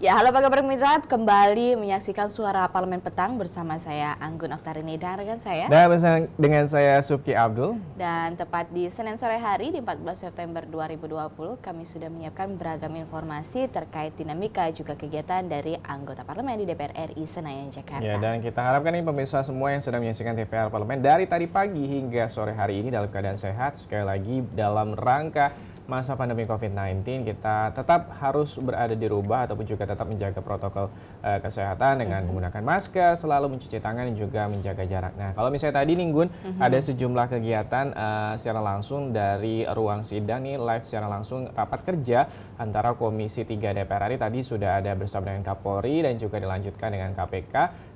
Ya, halo Pak pemirsa, kembali menyaksikan suara parlemen petang bersama saya Anggun Oktarini dan rekan saya. Dan bersama dengan saya Subki Abdul. Dan tepat di Senin sore hari di 14 September 2020 kami sudah menyiapkan beragam informasi terkait dinamika juga kegiatan dari anggota parlemen di DPR RI Senayan Jakarta. Ya, dan kita harapkan nih pemirsa semua yang sedang menyaksikan TVR parlemen dari tadi pagi hingga sore hari ini dalam keadaan sehat sekali lagi dalam rangka masa pandemi COVID-19 kita tetap harus berada di rumah ataupun juga tetap menjaga protokol uh, kesehatan dengan mm -hmm. menggunakan masker, selalu mencuci tangan dan juga menjaga jarak. Nah, kalau misalnya tadi nih mm -hmm. ada sejumlah kegiatan uh, secara langsung dari ruang sidang nih live secara langsung rapat kerja antara Komisi 3 DPR RI tadi sudah ada bersama dengan Kapolri dan juga dilanjutkan dengan KPK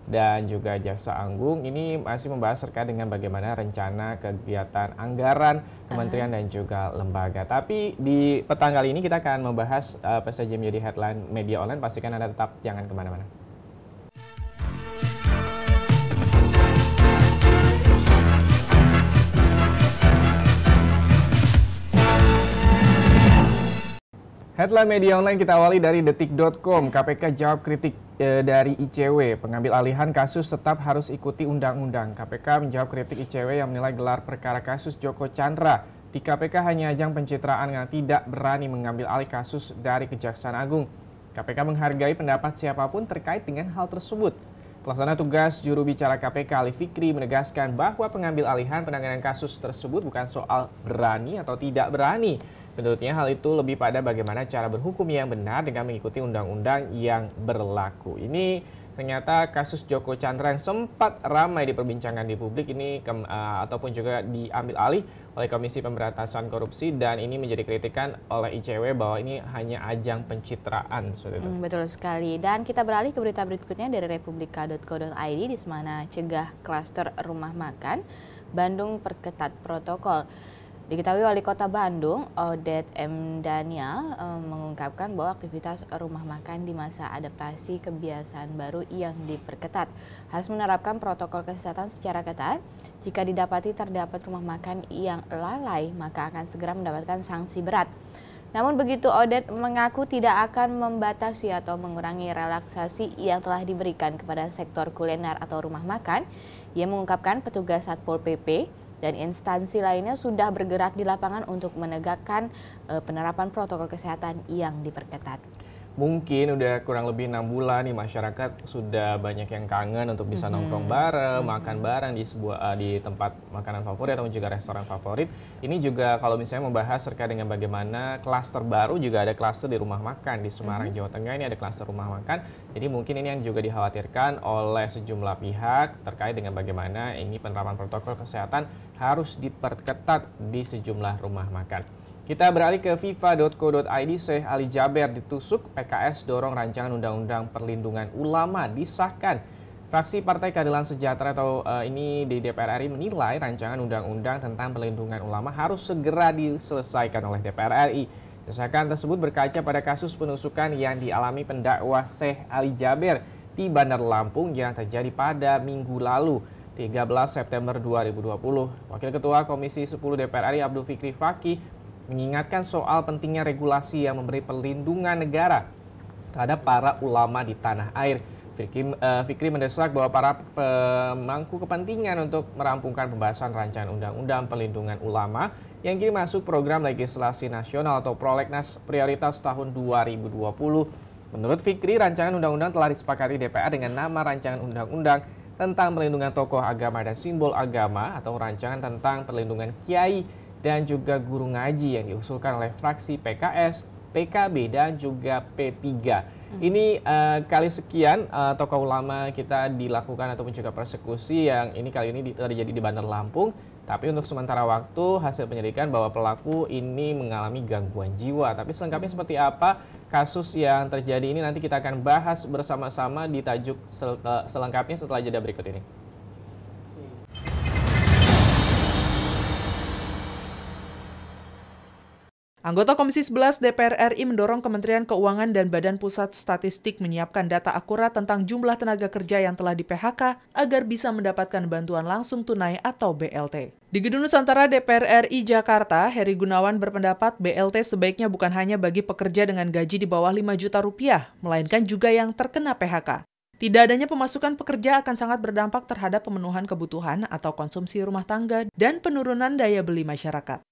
dan juga Jaksa Agung ini masih membahas terkait dengan bagaimana rencana kegiatan anggaran kementerian ah. dan juga lembaga. Tapi di petang kali ini kita akan membahas uh, eh, apa saja menjadi headline media online. Pastikan anda tetap jangan kemana-mana. Headline media online kita awali dari detik.com. KPK jawab kritik e, dari ICW. Pengambil alihan kasus tetap harus ikuti undang-undang. KPK menjawab kritik ICW yang menilai gelar perkara kasus Joko Chandra di KPK hanya ajang pencitraan yang tidak berani mengambil alih kasus dari Kejaksaan Agung. KPK menghargai pendapat siapapun terkait dengan hal tersebut. Pelaksana tugas juru bicara KPK Ali Fikri menegaskan bahwa pengambil alihan penanganan kasus tersebut bukan soal berani atau tidak berani, Menurutnya hal itu lebih pada bagaimana cara berhukum yang benar dengan mengikuti undang-undang yang berlaku. Ini ternyata kasus Joko Chandra yang sempat ramai diperbincangkan di publik ini ke, uh, eh, ataupun juga diambil alih oleh Komisi Pemberantasan Korupsi dan ini menjadi kritikan oleh ICW bahwa ini hanya ajang pencitraan. Hmm, betul sekali. Dan kita beralih ke berita berikutnya dari republika.co.id di mana cegah klaster rumah makan Bandung perketat protokol. Diketahui Wali Kota Bandung, Odet M. Daniel, eh, mengungkapkan bahwa aktivitas rumah makan di masa adaptasi kebiasaan baru yang diperketat harus menerapkan protokol kesehatan secara ketat. Jika didapati terdapat rumah makan yang lalai, maka akan segera mendapatkan sanksi berat. Namun begitu Odet mengaku tidak akan membatasi atau mengurangi relaksasi yang telah diberikan kepada sektor kuliner atau rumah makan. Ia mengungkapkan petugas Satpol PP dan instansi lainnya sudah bergerak di lapangan untuk menegakkan eh, penerapan protokol kesehatan yang diperketat mungkin udah kurang lebih enam bulan nih masyarakat sudah banyak yang kangen untuk bisa mm-hmm. nongkrong bareng, mm-hmm. makan bareng di sebuah uh, di tempat makanan favorit atau juga restoran favorit. Ini juga kalau misalnya membahas terkait dengan bagaimana klaster baru juga ada klaster di rumah makan di Semarang mm-hmm. Jawa Tengah ini ada klaster rumah makan. Jadi mungkin ini yang juga dikhawatirkan oleh sejumlah pihak terkait dengan bagaimana ini penerapan protokol kesehatan harus diperketat di sejumlah rumah makan. Kita beralih ke fifa.co.id, Syekh Ali Jaber ditusuk, PKS dorong rancangan undang-undang perlindungan ulama disahkan. Fraksi Partai Keadilan Sejahtera atau uh, ini di DPR RI menilai rancangan undang-undang tentang perlindungan ulama harus segera diselesaikan oleh DPR RI. Desakan tersebut berkaca pada kasus penusukan yang dialami pendakwah Syekh Ali Jaber di Bandar Lampung yang terjadi pada minggu lalu. 13 September 2020. Wakil Ketua Komisi 10 DPR RI Abdul Fikri Fakih mengingatkan soal pentingnya regulasi yang memberi perlindungan negara terhadap para ulama di tanah air. Fikri, uh, Fikri mendesak bahwa para pemangku kepentingan untuk merampungkan pembahasan rancangan undang-undang perlindungan ulama yang kini masuk program legislasi nasional atau prolegnas prioritas tahun 2020. Menurut Fikri, rancangan undang-undang telah disepakati DPR dengan nama rancangan undang-undang tentang perlindungan tokoh agama dan simbol agama atau rancangan tentang perlindungan kiai dan juga guru ngaji yang diusulkan oleh fraksi PKS, PKB dan juga P3. Hmm. Ini uh, kali sekian uh, tokoh ulama kita dilakukan ataupun juga persekusi yang ini kali ini terjadi di Bandar Lampung. Tapi untuk sementara waktu hasil penyelidikan bahwa pelaku ini mengalami gangguan jiwa. Tapi selengkapnya hmm. seperti apa kasus yang terjadi ini nanti kita akan bahas bersama-sama di tajuk sel eh, selengkapnya setelah jeda berikut ini. Anggota Komisi 11 DPR RI mendorong Kementerian Keuangan dan Badan Pusat Statistik menyiapkan data akurat tentang jumlah tenaga kerja yang telah di-PHK agar bisa mendapatkan bantuan langsung tunai atau BLT. Di Gedung Nusantara DPR RI Jakarta, Heri Gunawan berpendapat BLT sebaiknya bukan hanya bagi pekerja dengan gaji di bawah 5 juta rupiah, melainkan juga yang terkena PHK. Tidak adanya pemasukan pekerja akan sangat berdampak terhadap pemenuhan kebutuhan atau konsumsi rumah tangga dan penurunan daya beli masyarakat.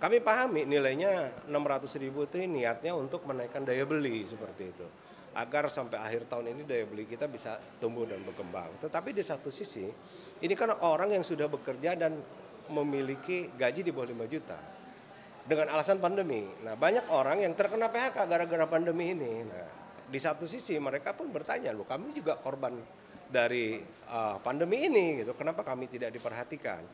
Kami pahami nilainya 600 ribu itu niatnya untuk menaikkan daya beli seperti itu. Agar sampai akhir tahun ini daya beli kita bisa tumbuh dan berkembang. Tetapi di satu sisi, ini kan orang yang sudah bekerja dan memiliki gaji di bawah 5 juta dengan alasan pandemi. Nah, banyak orang yang terkena PHK gara-gara pandemi ini. Nah, di satu sisi mereka pun bertanya, "Loh, kami juga korban dari uh, pandemi ini gitu. Kenapa kami tidak diperhatikan?"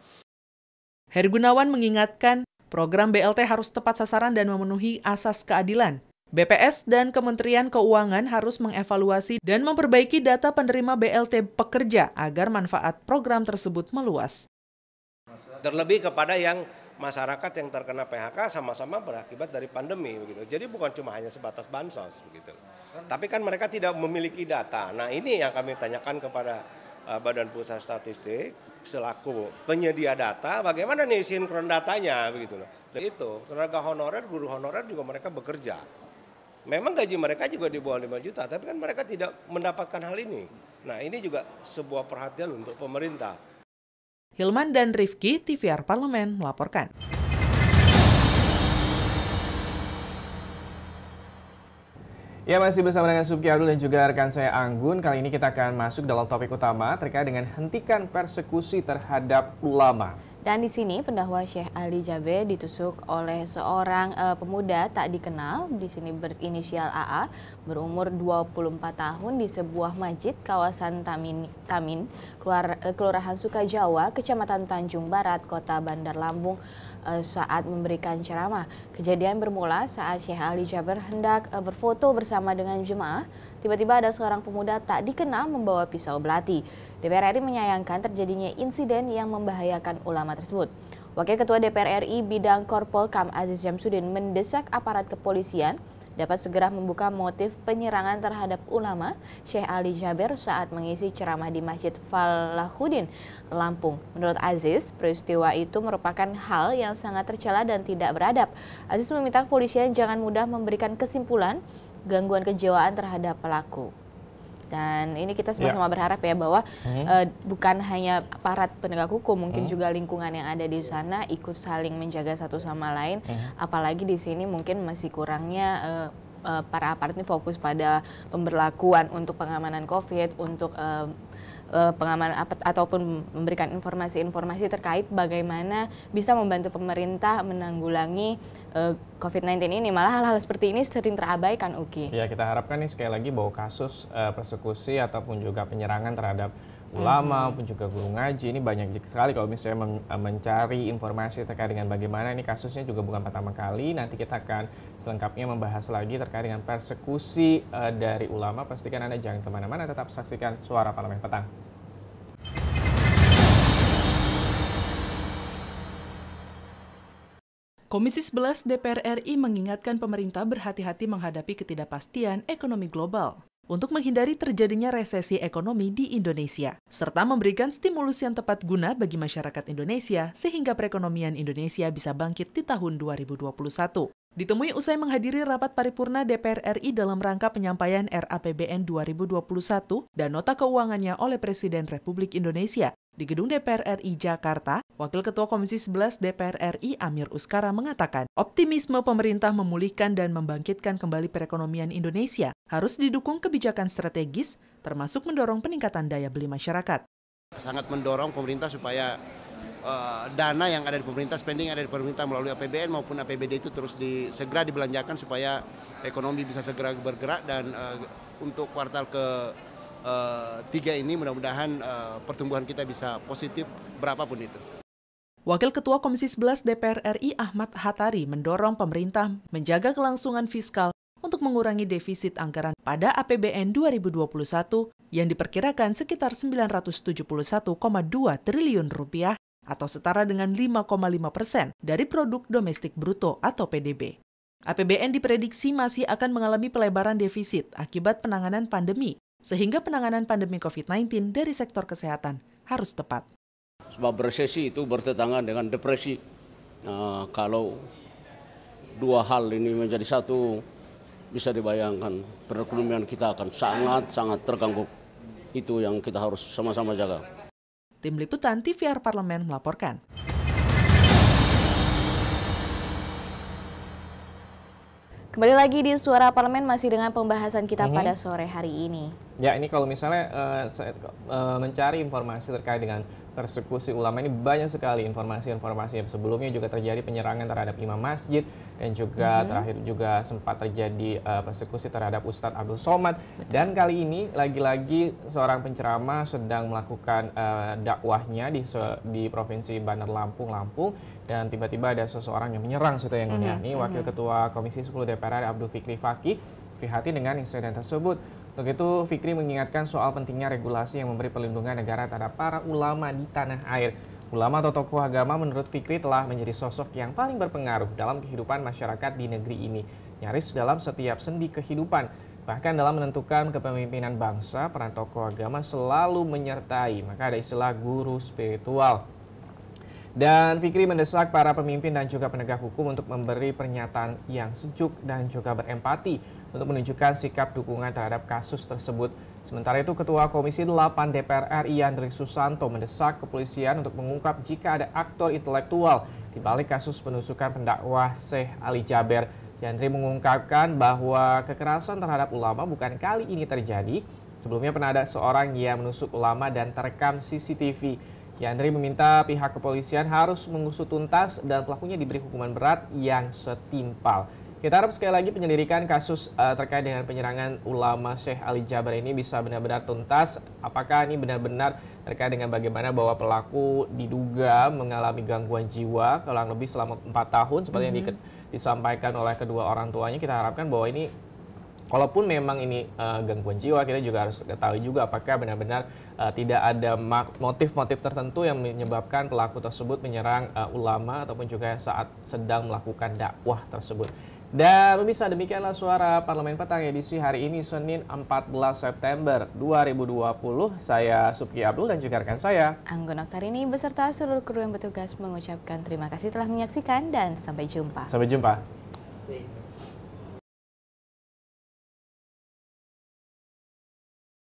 Hergunawan mengingatkan Program BLT harus tepat sasaran dan memenuhi asas keadilan. BPS dan Kementerian Keuangan harus mengevaluasi dan memperbaiki data penerima BLT pekerja agar manfaat program tersebut meluas. Terlebih kepada yang masyarakat yang terkena PHK sama-sama berakibat dari pandemi begitu. Jadi bukan cuma hanya sebatas bansos begitu. Tapi kan mereka tidak memiliki data. Nah, ini yang kami tanyakan kepada eh, Badan Pusat Statistik selaku penyedia data, bagaimana nih sinkron datanya begitu loh. Dan itu tenaga honorer, guru honorer juga mereka bekerja. Memang gaji mereka juga di bawah 5 juta, tapi kan mereka tidak mendapatkan hal ini. Nah ini juga sebuah perhatian untuk pemerintah. Hilman dan Rifki, TVR Parlemen melaporkan. Ya masih bersama dengan Subki Abdul dan juga rekan saya Anggun. Kali ini kita akan masuk dalam topik utama terkait dengan hentikan persekusi terhadap ulama. Dan di sini pendakwa Syekh Ali Jabe ditusuk oleh seorang uh, pemuda tak dikenal, di sini berinisial AA, berumur 24 tahun di sebuah masjid kawasan Tamin, Tamin keluar, uh, Kelurahan Sukajawa, Kecamatan Tanjung Barat, Kota Bandar Lampung uh, saat memberikan ceramah. Kejadian bermula saat Syekh Ali Jaber hendak uh, berfoto bersama dengan jemaah, tiba-tiba ada seorang pemuda tak dikenal membawa pisau belati. DPR RI menyayangkan terjadinya insiden yang membahayakan ulama tersebut. Wakil Ketua DPR RI bidang Korpolkam Aziz Jamsudin mendesak aparat kepolisian dapat segera membuka motif penyerangan terhadap ulama Syekh Ali Jaber saat mengisi ceramah di Masjid Falahuddin, Lampung. Menurut Aziz, peristiwa itu merupakan hal yang sangat tercela dan tidak beradab. Aziz meminta kepolisian jangan mudah memberikan kesimpulan gangguan kejiwaan terhadap pelaku. Dan ini kita ya. sama-sama yeah. berharap ya bahwa hmm uh, bukan hanya aparat penegak hukum, mungkin hmm juga lingkungan yang ada di sana ikut saling menjaga satu sama lain. hmm Apalagi di sini mungkin masih kurangnya uh, uh, para aparat ini fokus pada pemberlakuan untuk pengamanan COVID, untuk uh, Eh, pengaman pengamanan ataupun memberikan informasi-informasi terkait bagaimana bisa membantu pemerintah menanggulangi uh, eh, COVID-19 ini. Malah hal-hal seperti ini sering terabaikan, Uki. Ya, kita harapkan nih sekali lagi bahwa kasus uh, persekusi ataupun juga penyerangan terhadap ulama pun juga guru ngaji ini banyak sekali kalau misalnya eh, mencari informasi terkait dengan bagaimana ini kasusnya juga bukan pertama kali nanti kita akan selengkapnya membahas lagi terkait dengan persekusi uh, dari ulama pastikan anda jangan kemana-mana tetap saksikan suara parlemen petang. Komisi 11 DPR RI mengingatkan pemerintah berhati-hati menghadapi ketidakpastian ekonomi global untuk menghindari terjadinya resesi ekonomi di Indonesia, serta memberikan stimulus yang tepat guna bagi masyarakat Indonesia sehingga perekonomian Indonesia bisa bangkit di tahun 2021. Ditemui usai menghadiri rapat paripurna DPR RI dalam rangka penyampaian RAPBN 2021 dan nota keuangannya oleh Presiden Republik Indonesia di Gedung DPR RI Jakarta, Wakil Ketua Komisi 11 DPR RI Amir Uskara mengatakan, optimisme pemerintah memulihkan dan membangkitkan kembali perekonomian Indonesia harus didukung kebijakan strategis, termasuk mendorong peningkatan daya beli masyarakat. Sangat mendorong pemerintah supaya eh, dana yang ada di pemerintah, spending yang ada di pemerintah melalui APBN maupun APBD itu terus di, segera dibelanjakan supaya ekonomi bisa segera bergerak dan uh, untuk kuartal ke uh, tiga ini mudah-mudahan uh, pertumbuhan kita bisa positif berapapun itu. Wakil Ketua Komisi 11 DPR RI Ahmad Hatari mendorong pemerintah menjaga kelangsungan fiskal untuk mengurangi defisit anggaran pada APBN 2021 yang diperkirakan sekitar 971,2 triliun rupiah atau setara dengan 5,5 persen dari produk domestik bruto atau PDB. APBN diprediksi masih akan mengalami pelebaran defisit akibat penanganan pandemi, sehingga penanganan pandemi COVID-19 dari sektor kesehatan harus tepat. Sebab resesi itu bertentangan dengan depresi. Nah, kalau dua hal ini menjadi satu, bisa dibayangkan perekonomian kita akan sangat-sangat terganggu. Itu yang kita harus sama-sama jaga. Tim Liputan TVR Parlemen melaporkan. Kembali lagi di Suara Parlemen masih dengan pembahasan kita mm -hmm. pada sore hari ini. Ya ini kalau misalnya uh, saya, uh, mencari informasi terkait dengan persekusi ulama ini banyak sekali informasi-informasi sebelumnya juga terjadi penyerangan terhadap imam masjid dan juga hmm. terakhir juga sempat terjadi uh, persekusi terhadap Ustadz Abdul Somad Betul. dan kali ini lagi-lagi seorang penceramah sedang melakukan uh, dakwahnya di di provinsi Bandar Lampung Lampung dan tiba-tiba ada seseorang yang menyerang sudah yang hmm. ini mhm, wakil hmm. ketua Komisi 10 DPR Abdul Fikri Fakih prihatin dengan insiden tersebut untuk itu, Fikri mengingatkan soal pentingnya regulasi yang memberi perlindungan negara terhadap para ulama di tanah air. Ulama atau tokoh agama menurut Fikri telah menjadi sosok yang paling berpengaruh dalam kehidupan masyarakat di negeri ini, nyaris dalam setiap sendi kehidupan. Bahkan dalam menentukan kepemimpinan bangsa, peran tokoh agama selalu menyertai, maka ada istilah guru spiritual. Dan Fikri mendesak para pemimpin dan juga penegak hukum untuk memberi pernyataan yang sejuk dan juga berempati untuk menunjukkan sikap dukungan terhadap kasus tersebut. Sementara itu, Ketua Komisi 8 DPR RI Andri Susanto mendesak kepolisian untuk mengungkap jika ada aktor intelektual di balik kasus penusukan pendakwa Syekh Ali Jaber. Yandri mengungkapkan bahwa kekerasan terhadap ulama bukan kali ini terjadi. Sebelumnya pernah ada seorang yang menusuk ulama dan terekam CCTV. Yandri meminta pihak kepolisian harus mengusut tuntas dan pelakunya diberi hukuman berat yang setimpal. Kita harap sekali lagi penyelidikan kasus uh, terkait dengan penyerangan ulama Syekh Ali Jabar ini bisa benar-benar tuntas. Apakah ini benar-benar terkait dengan bagaimana bahwa pelaku diduga mengalami gangguan jiwa kurang lebih selama 4 tahun seperti mm -hmm. yang mm-hmm. disampaikan oleh kedua orang tuanya. Kita harapkan bahwa ini Kalaupun memang ini uh, gangguan jiwa, kita juga harus ketahui juga apakah benar-benar uh, tidak ada motif-motif tertentu yang menyebabkan pelaku tersebut menyerang uh, ulama ataupun juga saat sedang melakukan dakwah tersebut. Dan pemirsa demikianlah suara Parlemen Petang edisi hari ini Senin 14 September 2020. Saya Subki Abdul dan juga rekan saya Anggun Oktarini beserta seluruh kru yang bertugas mengucapkan terima kasih telah menyaksikan dan sampai jumpa. Sampai jumpa.